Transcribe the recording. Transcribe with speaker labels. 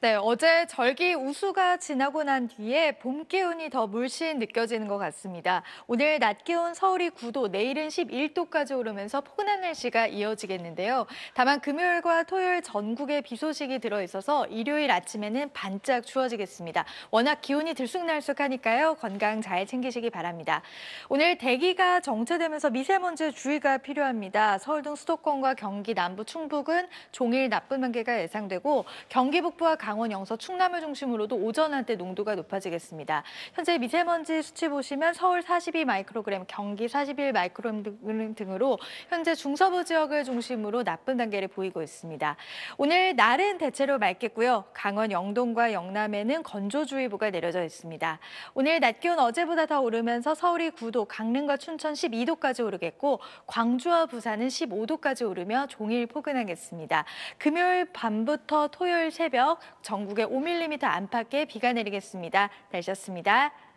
Speaker 1: 네, 어제 절기 우수가 지나고 난 뒤에 봄 기운이 더 물씬 느껴지는 것 같습니다. 오늘 낮 기온 서울이 9도, 내일은 11도까지 오르면서 포근한 날씨가 이어지겠는데요. 다만 금요일과 토요일 전국에 비 소식이 들어있어서 일요일 아침에는 반짝 추워지겠습니다. 워낙 기온이 들쑥날쑥하니까요. 건강 잘 챙기시기 바랍니다. 오늘 대기가 정체되면서 미세먼지 주의가 필요합니다. 서울 등 수도권과 경기 남부, 충북은 종일 나쁜 한계가 예상되고 경기 북부와 강원 영서 충남을 중심으로도 오전 한때 농도가 높아지겠습니다. 현재 미세먼지 수치 보시면 서울 42 마이크로그램, 경기 41 마이크로그램 등으로 현재 중서부 지역을 중심으로 나쁜 단계를 보이고 있습니다. 오늘 날은 대체로 맑겠고요. 강원 영동과 영남에는 건조주의보가 내려져 있습니다. 오늘 낮 기온 어제보다 더 오르면서 서울이 9도, 강릉과 춘천 12도까지 오르겠고 광주와 부산은 15도까지 오르며 종일 포근하겠습니다. 금요일 밤부터 토요일 새벽 전국에 5mm 안팎의 비가 내리겠습니다. 날씨였습니다.